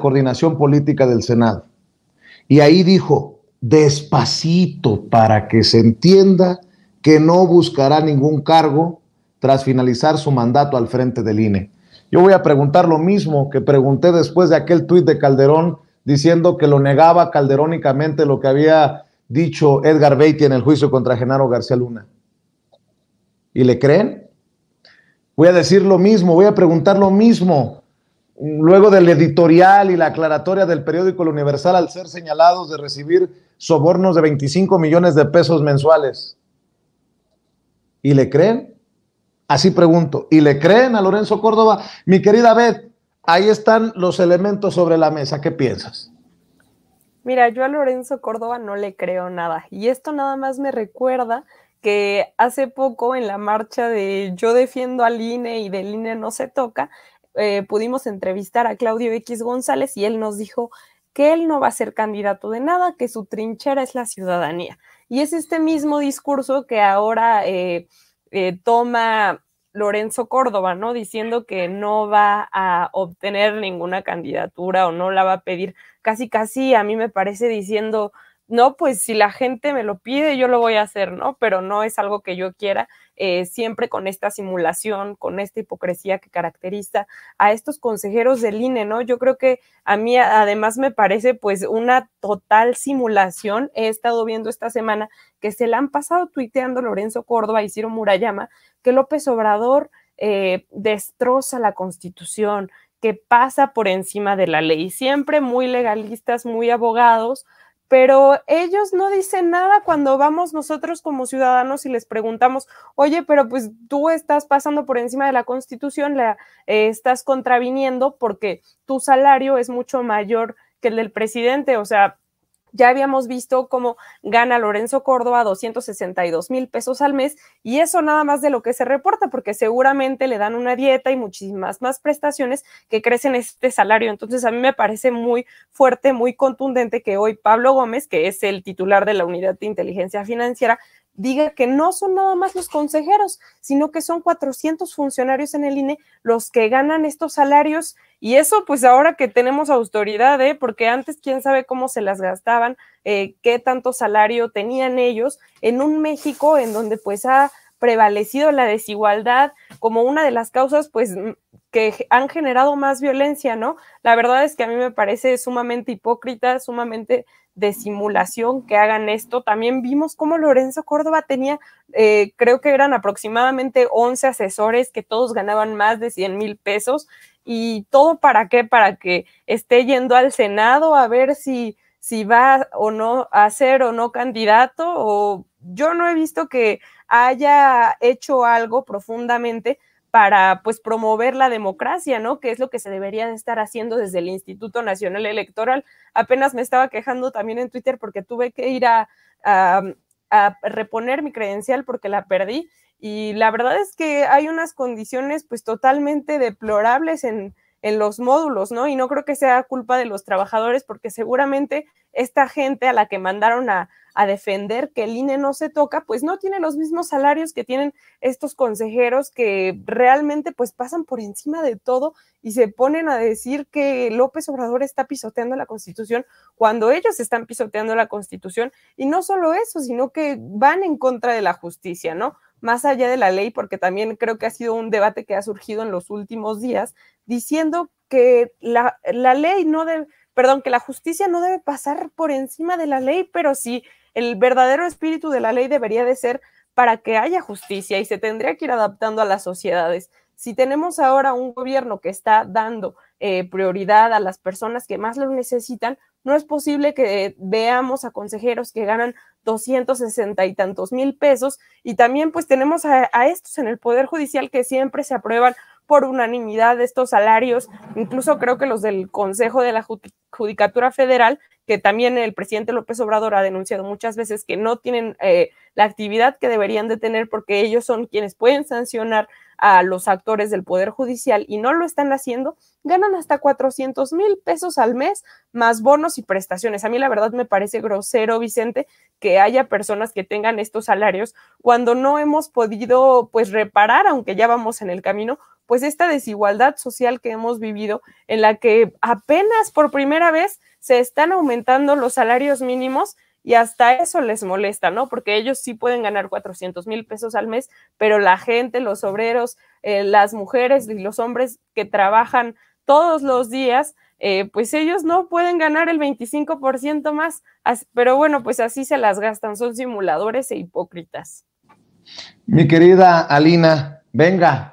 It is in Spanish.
Coordinación Política del Senado. Y ahí dijo, despacito, para que se entienda que no buscará ningún cargo tras finalizar su mandato al frente del INE. Yo voy a preguntar lo mismo que pregunté después de aquel tuit de Calderón diciendo que lo negaba calderónicamente lo que había dicho Edgar Beatty en el juicio contra Genaro García Luna. ¿Y le creen? Voy a decir lo mismo, voy a preguntar lo mismo luego del editorial y la aclaratoria del periódico El Universal al ser señalados de recibir sobornos de 25 millones de pesos mensuales. ¿Y le creen? Así pregunto, ¿y le creen a Lorenzo Córdoba? Mi querida Beth, ahí están los elementos sobre la mesa, ¿qué piensas? Mira, yo a Lorenzo Córdoba no le creo nada y esto nada más me recuerda que hace poco en la marcha de Yo defiendo al INE y del INE no se toca, eh, pudimos entrevistar a Claudio X González y él nos dijo que él no va a ser candidato de nada, que su trinchera es la ciudadanía. Y es este mismo discurso que ahora eh, eh, toma Lorenzo Córdoba, ¿no? Diciendo que no va a obtener ninguna candidatura o no la va a pedir. Casi, casi a mí me parece diciendo, no, pues si la gente me lo pide, yo lo voy a hacer, ¿no? Pero no es algo que yo quiera, eh, siempre con esta simulación, con esta hipocresía que caracteriza a estos consejeros del INE, ¿no? Yo creo que a mí además me parece pues una total simulación. He estado viendo esta semana que se la han pasado tuiteando Lorenzo Córdoba y Ciro Murayama, que López Obrador eh, destroza la constitución, que pasa por encima de la ley, siempre muy legalistas, muy abogados pero ellos no dicen nada cuando vamos nosotros como ciudadanos y les preguntamos, oye, pero pues tú estás pasando por encima de la constitución, la eh, estás contraviniendo porque tu salario es mucho mayor que el del presidente, o sea, ya habíamos visto cómo gana Lorenzo Córdoba 262 mil pesos al mes y eso nada más de lo que se reporta, porque seguramente le dan una dieta y muchísimas más prestaciones que crecen este salario. Entonces a mí me parece muy fuerte, muy contundente que hoy Pablo Gómez, que es el titular de la Unidad de Inteligencia Financiera, diga que no son nada más los consejeros, sino que son 400 funcionarios en el INE los que ganan estos salarios y eso pues ahora que tenemos autoridad, ¿eh? porque antes quién sabe cómo se las gastaban, eh, qué tanto salario tenían ellos en un México en donde pues ha prevalecido la desigualdad como una de las causas pues que han generado más violencia, ¿no? La verdad es que a mí me parece sumamente hipócrita, sumamente de simulación que hagan esto. También vimos cómo Lorenzo Córdoba tenía, eh, creo que eran aproximadamente 11 asesores que todos ganaban más de 100 mil pesos. ¿Y todo para qué? Para que esté yendo al Senado a ver si, si va o no a ser o no candidato. O yo no he visto que haya hecho algo profundamente para pues promover la democracia, ¿no? Que es lo que se debería de estar haciendo desde el Instituto Nacional Electoral. Apenas me estaba quejando también en Twitter porque tuve que ir a, a reponer mi credencial porque la perdí y la verdad es que hay unas condiciones pues totalmente deplorables en, en los módulos, ¿no? Y no creo que sea culpa de los trabajadores, porque seguramente esta gente a la que mandaron a, defender que el INE no se toca, pues no tiene los mismos salarios que tienen estos consejeros que realmente pues pasan por encima de todo y se ponen a decir que López Obrador está pisoteando la constitución cuando ellos están pisoteando la constitución. Y no solo eso, sino que van en contra de la justicia, ¿no? más allá de la ley, porque también creo que ha sido un debate que ha surgido en los últimos días, diciendo que la, la ley no debe, perdón, que la justicia no debe pasar por encima de la ley, pero sí el verdadero espíritu de la ley debería de ser para que haya justicia y se tendría que ir adaptando a las sociedades. Si tenemos ahora un gobierno que está dando eh, prioridad a las personas que más lo necesitan, no es posible que veamos a consejeros que ganan 260 y tantos mil pesos y también pues tenemos a, estos en el Poder Judicial que siempre se aprueban por unanimidad estos salarios, incluso creo que los del Consejo de la Judicatura Federal, que también el presidente López Obrador ha denunciado muchas veces que no tienen eh, la actividad que deberían de tener porque ellos son quienes pueden sancionar a los actores del Poder Judicial y no lo están haciendo, ganan hasta 400 mil pesos al mes más bonos y prestaciones. A mí la verdad me parece grosero, Vicente, que haya personas que tengan estos salarios cuando no hemos podido pues reparar, aunque ya vamos en el camino, pues esta desigualdad social que hemos vivido en la que apenas por primera vez se están aumentando los salarios mínimos y hasta eso les molesta, ¿no? Porque ellos sí pueden ganar 400 mil pesos al mes, pero la gente, los obreros, eh, las mujeres y los hombres que trabajan todos los días, eh, pues ellos no pueden ganar el 25% más, pero bueno, pues así se las gastan, son simuladores e hipócritas. Mi querida Alina, venga.